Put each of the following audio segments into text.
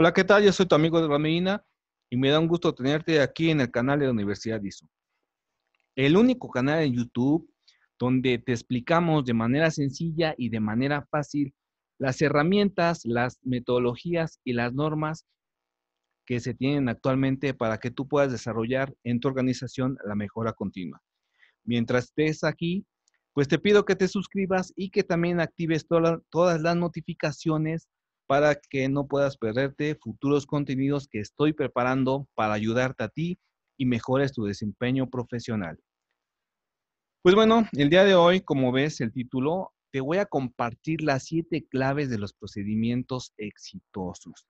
Hola, ¿qué tal? Yo soy tu amigo de la Medina y me da un gusto tenerte aquí en el canal de la Universidad ISO. El único canal en YouTube donde te explicamos de manera sencilla y de manera fácil las herramientas, las metodologías y las normas que se tienen actualmente para que tú puedas desarrollar en tu organización la mejora continua. Mientras estés aquí, pues te pido que te suscribas y que también actives todas las notificaciones para que no puedas perderte futuros contenidos que estoy preparando para ayudarte a ti y mejores tu desempeño profesional. Pues bueno, el día de hoy, como ves el título, te voy a compartir las siete claves de los procedimientos exitosos.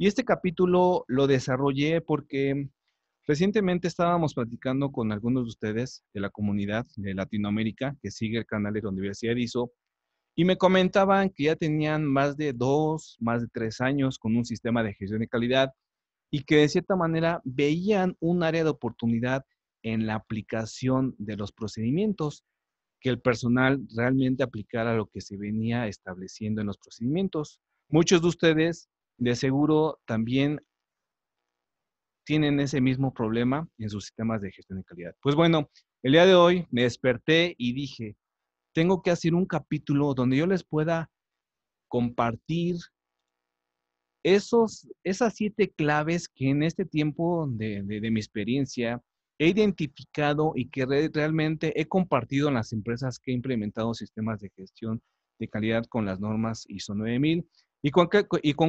Y este capítulo lo desarrollé porque recientemente estábamos platicando con algunos de ustedes de la comunidad de Latinoamérica que sigue el canal de la Universidad ISO y me comentaban que ya tenían más de dos, más de tres años con un sistema de gestión de calidad y que de cierta manera veían un área de oportunidad en la aplicación de los procedimientos, que el personal realmente aplicara lo que se venía estableciendo en los procedimientos. Muchos de ustedes, de seguro, también tienen ese mismo problema en sus sistemas de gestión de calidad. Pues bueno, el día de hoy me desperté y dije, tengo que hacer un capítulo donde yo les pueda compartir esos, esas siete claves que en este tiempo de, mi experiencia he identificado y que realmente he compartido en las empresas que he implementado sistemas de gestión de calidad con las normas ISO 9000 y con,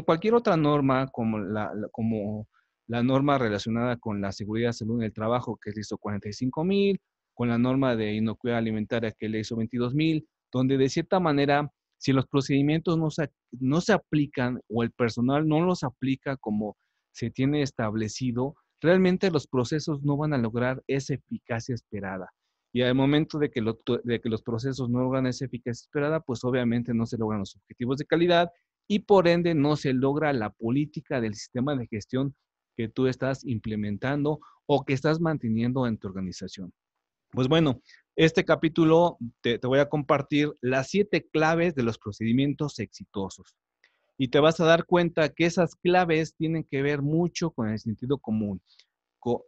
cualquier otra norma como la, como la norma relacionada con la seguridad, salud en el trabajo, que es ISO 45000 con la norma de inocuidad alimentaria que le hizo 22.000, donde de cierta manera, si los procedimientos no se, no se aplican o el personal no los aplica como se tiene establecido, realmente los procesos no van a lograr esa eficacia esperada. Y al momento de que, de que los procesos no logran esa eficacia esperada, pues obviamente no se logran los objetivos de calidad y por ende no se logra la política del sistema de gestión que tú estás implementando o que estás manteniendo en tu organización. Pues bueno, este capítulo te, voy a compartir las siete claves de los procedimientos exitosos. Y te vas a dar cuenta que esas claves tienen que ver mucho con el sentido común.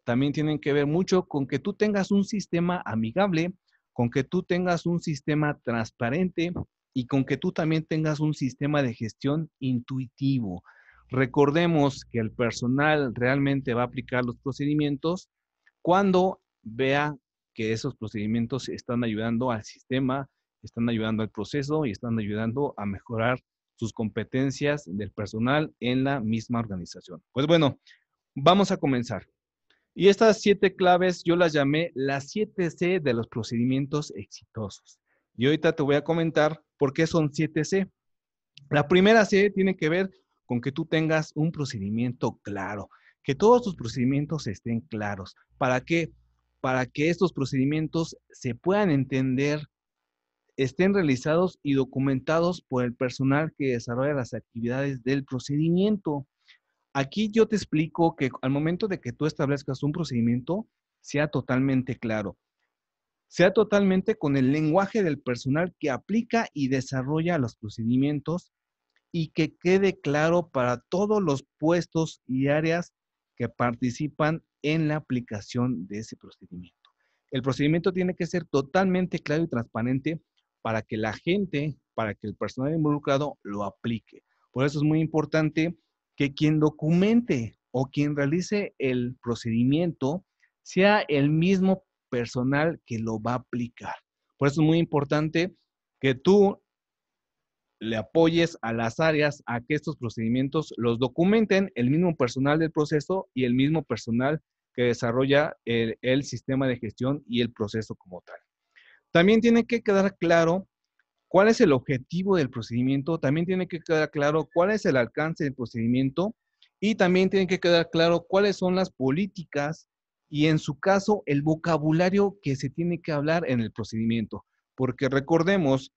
también tienen que ver mucho con que tú tengas un sistema amigable, con que tú tengas un sistema transparente y con que tú también tengas un sistema de gestión intuitivo. Recordemos que el personal realmente va a aplicar los procedimientos cuando vea que esos procedimientos están ayudando al sistema, están ayudando al proceso y están ayudando a mejorar sus competencias del personal en la misma organización. Pues bueno, vamos a comenzar. Y estas siete claves yo las llamé las siete c de los procedimientos exitosos. Y ahorita te voy a comentar por qué son siete c La primera C tiene que ver con que tú tengas un procedimiento claro, que todos tus procedimientos estén claros. ¿Para qué? para que estos procedimientos se puedan entender, estén realizados y documentados por el personal que desarrolla las actividades del procedimiento. Aquí yo te explico que al momento de que tú establezcas un procedimiento, sea totalmente claro, sea totalmente con el lenguaje del personal que aplica y desarrolla los procedimientos y que quede claro para todos los puestos y áreas que participan en la aplicación de ese procedimiento. El procedimiento tiene que ser totalmente claro y transparente para que la gente, para que el personal involucrado lo aplique. Por eso es muy importante que quien documente o quien realice el procedimiento sea el mismo personal que lo va a aplicar. Por eso es muy importante que tú le apoyes a las áreas a que estos procedimientos los documenten el mismo personal del proceso y el mismo personal que desarrolla el, sistema de gestión y el proceso como tal. También tiene que quedar claro cuál es el objetivo del procedimiento, también tiene que quedar claro cuál es el alcance del procedimiento y también tiene que quedar claro cuáles son las políticas y en su caso el vocabulario que se tiene que hablar en el procedimiento. Porque recordemos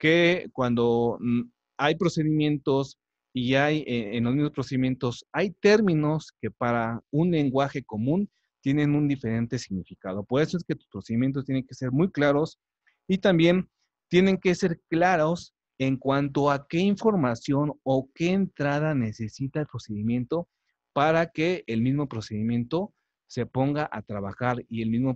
que cuando mm, hay procedimientos y hay eh, en los mismos procedimientos, hay términos que para un lenguaje común tienen un diferente significado. Por eso es que tus procedimientos tienen que ser muy claros y también tienen que ser claros en cuanto a qué información o qué entrada necesita el procedimiento para que el mismo procedimiento se ponga a trabajar y el mismo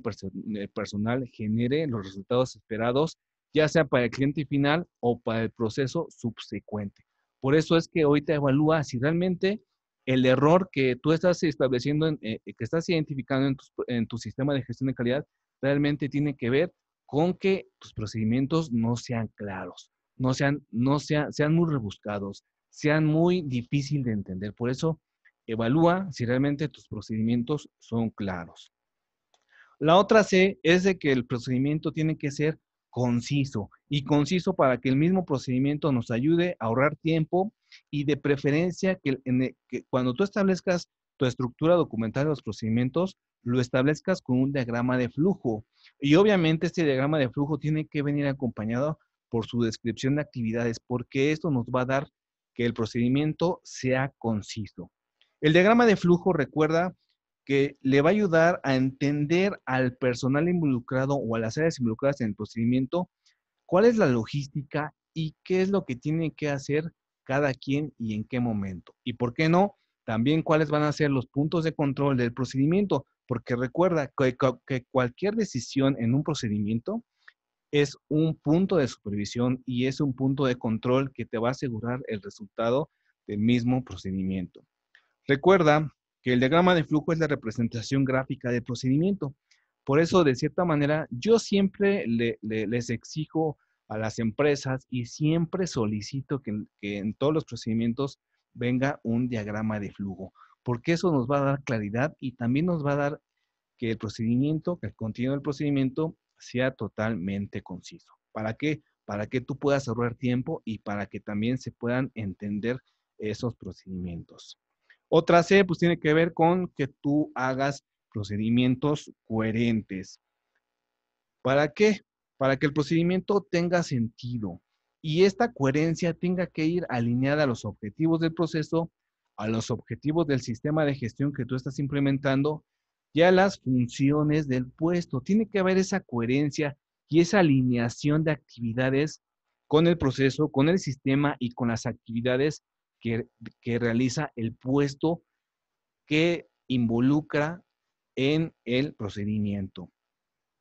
eh, personal genere los resultados esperados, ya sea para el cliente final o para el proceso subsecuente. Por eso es que hoy te evalúa si realmente el error que tú estás estableciendo, en, eh, que estás identificando en tu, sistema de gestión de calidad, realmente tiene que ver con que tus procedimientos no sean claros, no sean, no sean, sean muy rebuscados, sean muy difíciles de entender. Por eso, evalúa si realmente tus procedimientos son claros. La otra C es de que el procedimiento tiene que ser conciso y conciso para que el mismo procedimiento nos ayude a ahorrar tiempo y de preferencia que, cuando tú establezcas tu estructura documental de los procedimientos, lo establezcas con un diagrama de flujo. Y obviamente este diagrama de flujo tiene que venir acompañado por su descripción de actividades, porque esto nos va a dar que el procedimiento sea conciso. El diagrama de flujo, recuerda, que le va a ayudar a entender al personal involucrado o a las áreas involucradas en el procedimiento cuál es la logística y qué es lo que tiene que hacer cada quien y en qué momento. Y por qué no, también cuáles van a ser los puntos de control del procedimiento, porque recuerda que, cualquier decisión en un procedimiento es un punto de supervisión y es un punto de control que te va a asegurar el resultado del mismo procedimiento. Recuerda que el diagrama de flujo es la representación gráfica del procedimiento. Por eso, de cierta manera, yo siempre les exijo a las empresas y siempre solicito que, que en todos los procedimientos venga un diagrama de flujo, porque eso nos va a dar claridad y también nos va a dar que el procedimiento, que el contenido del procedimiento sea totalmente conciso. ¿Para qué? Para que tú puedas ahorrar tiempo y para que también se puedan entender esos procedimientos. Otra C, pues tiene que ver con que tú hagas procedimientos coherentes. ¿Para qué? Para que el procedimiento tenga sentido y esta coherencia tenga que ir alineada a los objetivos del proceso, a los objetivos del sistema de gestión que tú estás implementando y a las funciones del puesto. Tiene que haber esa coherencia y esa alineación de actividades con el proceso, con el sistema y con las actividades que, realiza el puesto que involucra en el procedimiento.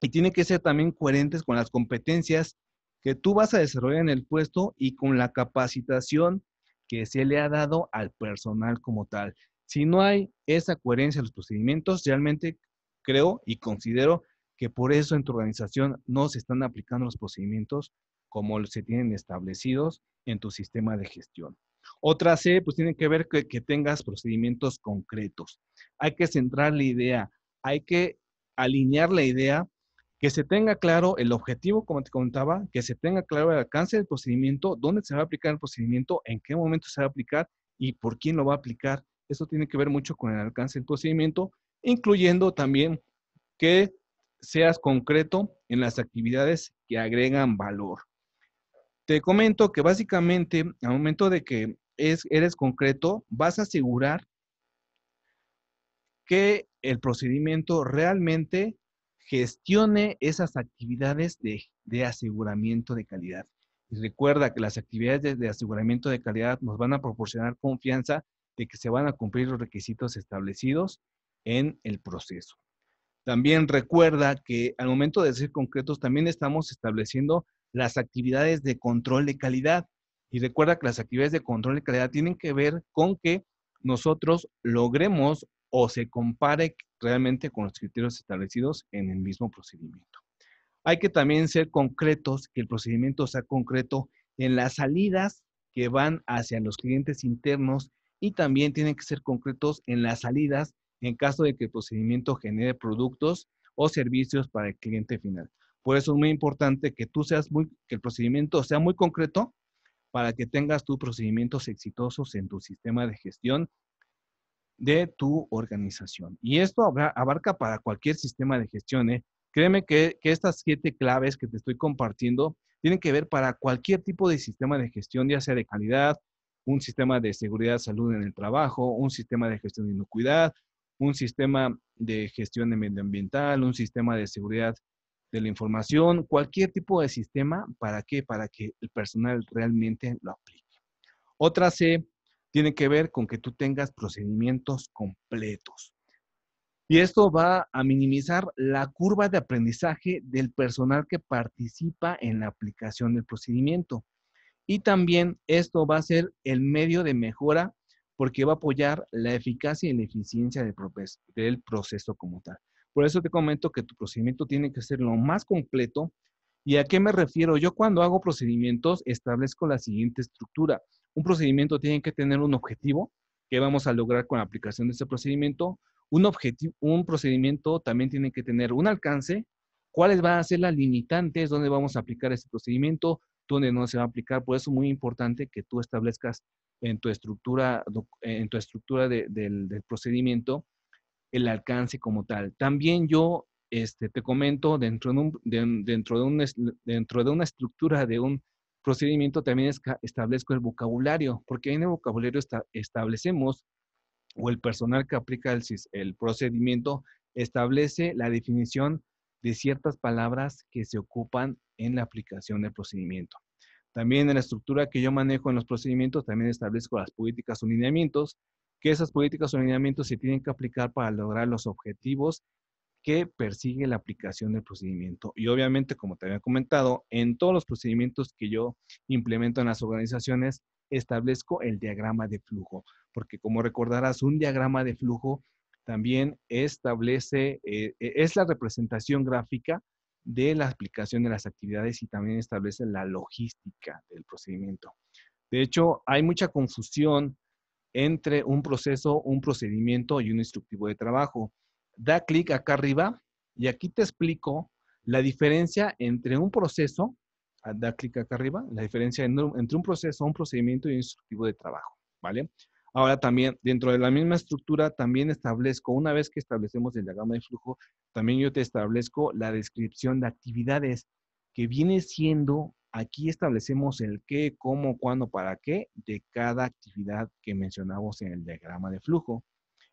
Y tiene que ser también coherentes con las competencias que tú vas a desarrollar en el puesto y con la capacitación que se le ha dado al personal como tal. Si no hay esa coherencia en los procedimientos, realmente creo y considero que por eso en tu organización no se están aplicando los procedimientos como se tienen establecidos en tu sistema de gestión. Otra C, pues tiene que ver que, que tengas procedimientos concretos. Hay que centrar la idea, hay que alinear la idea, que se tenga claro el objetivo, como te comentaba, que se tenga claro el alcance del procedimiento, dónde se va a aplicar el procedimiento, en qué momento se va a aplicar y por quién lo va a aplicar. Eso tiene que ver mucho con el alcance del procedimiento, incluyendo también que seas concreto en las actividades que agregan valor. Te comento que básicamente al momento de que es, eres concreto, vas a asegurar que el procedimiento realmente gestione esas actividades de, aseguramiento de calidad. Y recuerda que las actividades de, de aseguramiento de calidad nos van a proporcionar confianza de que se van a cumplir los requisitos establecidos en el proceso. También recuerda que al momento de ser concretos, también estamos estableciendo las actividades de control de calidad. Y recuerda que las actividades de control de calidad tienen que ver con que nosotros logremos o se compare realmente con los criterios establecidos en el mismo procedimiento. Hay que también ser concretos, que el procedimiento sea concreto en las salidas que van hacia los clientes internos y también tienen que ser concretos en las salidas en caso de que el procedimiento genere productos o servicios para el cliente final. Por eso es muy importante que tú seas muy, que el procedimiento sea muy concreto para que tengas tus procedimientos exitosos en tu sistema de gestión de tu organización. Y esto abarca para cualquier sistema de gestión. ¿eh? Créeme que, estas siete claves que te estoy compartiendo tienen que ver para cualquier tipo de sistema de gestión, ya sea de calidad, un sistema de seguridad, salud en el trabajo, un sistema de gestión de inocuidad, un sistema de gestión de medioambiental, un sistema de seguridad de la información, cualquier tipo de sistema, ¿para qué? Para que el personal realmente lo aplique. Otra C tiene que ver con que tú tengas procedimientos completos. Y esto va a minimizar la curva de aprendizaje del personal que participa en la aplicación del procedimiento. Y también esto va a ser el medio de mejora porque va a apoyar la eficacia y la eficiencia del proceso como tal. Por eso te comento que tu procedimiento tiene que ser lo más completo. ¿Y a qué me refiero? Yo cuando hago procedimientos establezco la siguiente estructura. Un procedimiento tiene que tener un objetivo, que vamos a lograr con la aplicación de ese procedimiento. Un, objetivo, un procedimiento también tiene que tener un alcance, cuáles van a ser las limitantes, dónde vamos a aplicar ese procedimiento, dónde no se va a aplicar. Por eso es muy importante que tú establezcas en tu estructura, en tu estructura del, del procedimiento el alcance como tal. También yo este, te comento, dentro de, dentro, de un, dentro de una estructura de un procedimiento también establezco el vocabulario, porque en el vocabulario establecemos, o el personal que aplica el, el procedimiento establece la definición de ciertas palabras que se ocupan en la aplicación del procedimiento. También en la estructura que yo manejo en los procedimientos, también establezco las políticas o lineamientos que esas políticas o lineamientos se tienen que aplicar para lograr los objetivos que persigue la aplicación del procedimiento. Y obviamente, como te había comentado, en todos los procedimientos que yo implemento en las organizaciones, establezco el diagrama de flujo, porque como recordarás, un diagrama de flujo también establece, eh, e-, es la representación gráfica de la aplicación de las actividades y también establece la logística del procedimiento. De hecho, hay mucha confusión entre un proceso, un procedimiento y un instructivo de trabajo. Da clic acá arriba y aquí te explico la diferencia entre un proceso, ah, da clic acá arriba, la diferencia entre un proceso, un procedimiento y un instructivo de trabajo, ¿vale? Ahora también, dentro de la misma estructura, también establezco, una vez que establecemos el diagrama de flujo, también yo te establezco la descripción de actividades que viene siendo Aquí establecemos el qué, cómo, cuándo, para qué de cada actividad que mencionamos en el diagrama de flujo.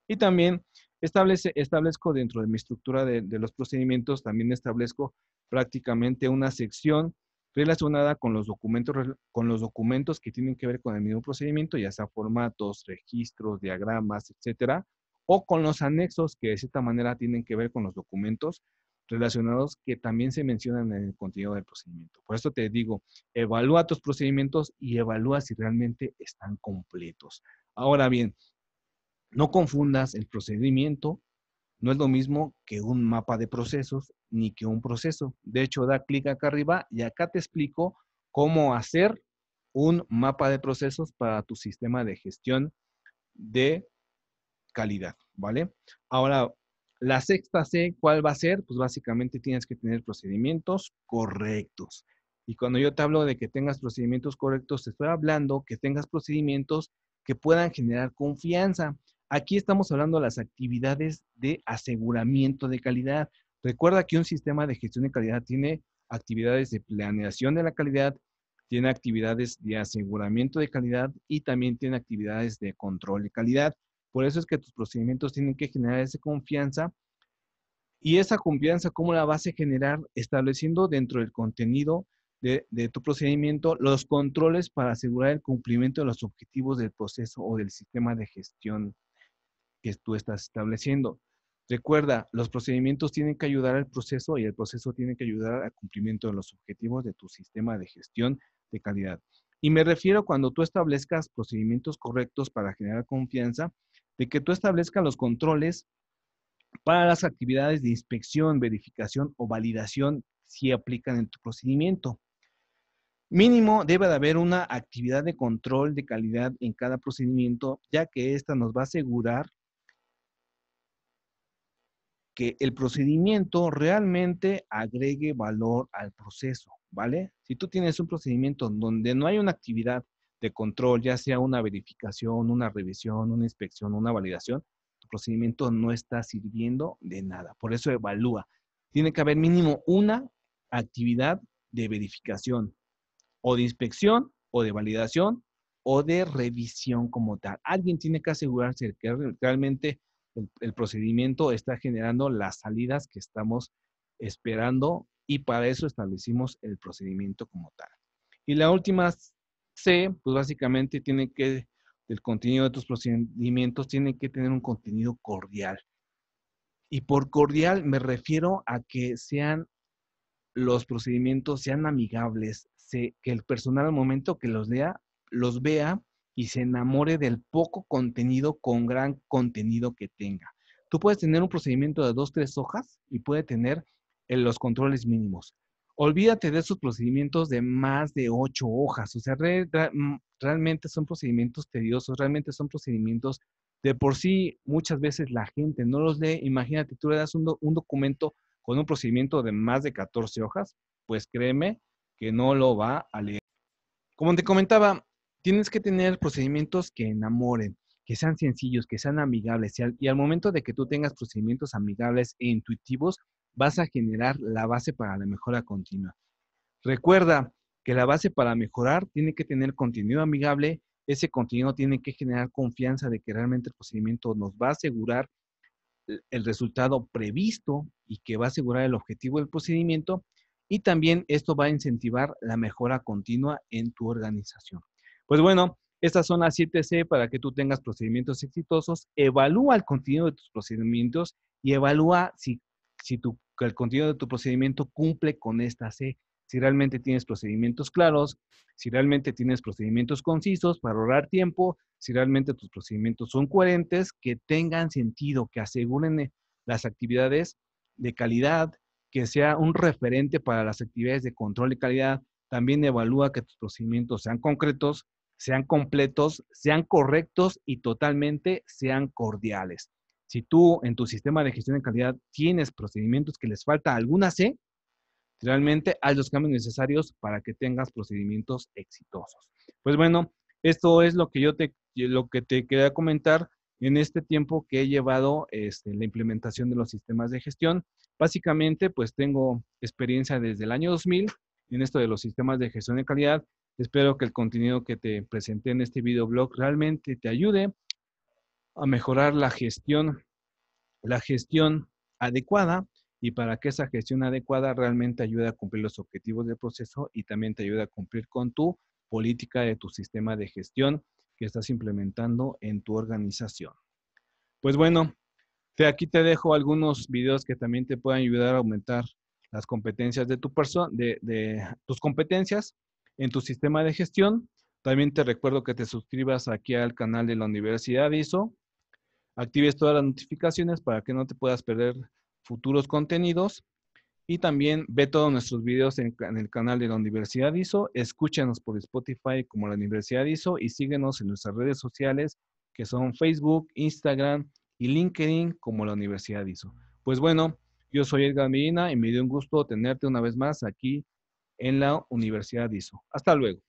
Y también establezco dentro de mi estructura de, los procedimientos, también establezco prácticamente una sección relacionada con los, documentos, con los documentos que tienen que ver con el mismo procedimiento, ya sea formatos, registros, diagramas, etcétera, o con los anexos que de esta manera tienen que ver con los documentos, relacionados que también se mencionan en el contenido del procedimiento. Por esto te digo, evalúa tus procedimientos y evalúa si realmente están completos. Ahora bien, no confundas el procedimiento, no es lo mismo que un mapa de procesos ni que un proceso. De hecho, da clic acá arriba y acá te explico cómo hacer un mapa de procesos para tu sistema de gestión de calidad, ¿vale? Ahora la sexta C, ¿cuál va a ser? Pues básicamente tienes que tener procedimientos correctos. Y cuando yo te hablo de que tengas procedimientos correctos, te estoy hablando que tengas procedimientos que puedan generar confianza. Aquí estamos hablando de las actividades de aseguramiento de calidad. Recuerda que un sistema de gestión de calidad tiene actividades de planeación de la calidad, tiene actividades de aseguramiento de calidad y también tiene actividades de control de calidad. Por eso es que tus procedimientos tienen que generar esa confianza. Y esa confianza, ¿cómo la vas a generar? Estableciendo dentro del contenido de, de tu procedimiento los controles para asegurar el cumplimiento de los objetivos del proceso o del sistema de gestión que tú estás estableciendo. Recuerda, los procedimientos tienen que ayudar al proceso y el proceso tiene que ayudar al cumplimiento de los objetivos de tu sistema de gestión de calidad. Y me refiero cuando tú establezcas procedimientos correctos para generar confianza, de que tú establezcas los controles para las actividades de inspección, verificación o validación si aplican en tu procedimiento. Mínimo debe de haber una actividad de control de calidad en cada procedimiento, ya que esta nos va a asegurar que el procedimiento realmente agregue valor al proceso, ¿vale? Si tú tienes un procedimiento donde no hay una actividad de control, ya sea una verificación, una revisión, una inspección, una validación, tu procedimiento no está sirviendo de nada. Por eso evalúa. Tiene que haber mínimo una actividad de verificación o de inspección o de validación o de revisión como tal. Alguien tiene que asegurarse que realmente el, el procedimiento está generando las salidas que estamos esperando y para eso establecimos el procedimiento como tal. Y la última C, pues básicamente tiene que, el contenido de tus procedimientos tiene que tener un contenido cordial. Y por cordial me refiero a que sean los procedimientos, sean amigables, se, que el personal al momento que los lea, los vea y se enamore del poco contenido con gran contenido que tenga. Tú puedes tener un procedimiento de dos, tres hojas y puede tener eh, los controles mínimos, Olvídate de esos procedimientos de más de ocho hojas. O sea, mm, realmente son procedimientos tediosos, realmente son procedimientos de por sí muchas veces la gente no los lee. Imagínate, tú le das un, documento con un procedimiento de más de 14 hojas, pues créeme que no lo va a leer. Como te comentaba, tienes que tener procedimientos que enamoren, que sean sencillos, que sean amigables. y al momento de que tú tengas procedimientos amigables e intuitivos, vas a generar la base para la mejora continua. Recuerda que la base para mejorar tiene que tener contenido amigable, ese contenido tiene que generar confianza de que realmente el procedimiento nos va a asegurar el resultado previsto y que va a asegurar el objetivo del procedimiento y también esto va a incentivar la mejora continua en tu organización. Pues bueno, estas son las 7C para que tú tengas procedimientos exitosos. Evalúa el contenido de tus procedimientos y evalúa si si tu, el contenido de tu procedimiento cumple con esta C. Si realmente tienes procedimientos claros, si realmente tienes procedimientos concisos para ahorrar tiempo, si realmente tus procedimientos son coherentes, que tengan sentido, que aseguren las actividades de calidad, que sea un referente para las actividades de control de calidad. También evalúa que tus procedimientos sean concretos, sean completos, sean correctos y totalmente sean cordiales. Si tú en tu sistema de gestión de calidad tienes procedimientos que les falta alguna C, realmente haz los cambios necesarios para que tengas procedimientos exitosos. Pues bueno, esto es lo que yo te, lo que te quería comentar en este tiempo que he llevado este, la implementación de los sistemas de gestión. Básicamente, pues tengo experiencia desde el año 2000 en esto de los sistemas de gestión de calidad. Espero que el contenido que te presenté en este videoblog realmente te ayude a mejorar la gestión, la gestión adecuada y para que esa gestión adecuada realmente ayude a cumplir los objetivos del proceso y también te ayude a cumplir con tu política de tu sistema de gestión que estás implementando en tu organización. Pues bueno, aquí te dejo algunos videos que también te pueden ayudar a aumentar las competencias de tu persona, de, de tus competencias en tu sistema de gestión. También te recuerdo que te suscribas aquí al canal de la Universidad ISO actives todas las notificaciones para que no te puedas perder futuros contenidos. Y también ve todos nuestros videos en, el canal de la Universidad ISO, escúchanos por Spotify como la Universidad ISO y síguenos en nuestras redes sociales que son Facebook, Instagram y LinkedIn como la Universidad ISO. Pues bueno, yo soy Edgar Medina y me dio un gusto tenerte una vez más aquí en la Universidad ISO. Hasta luego.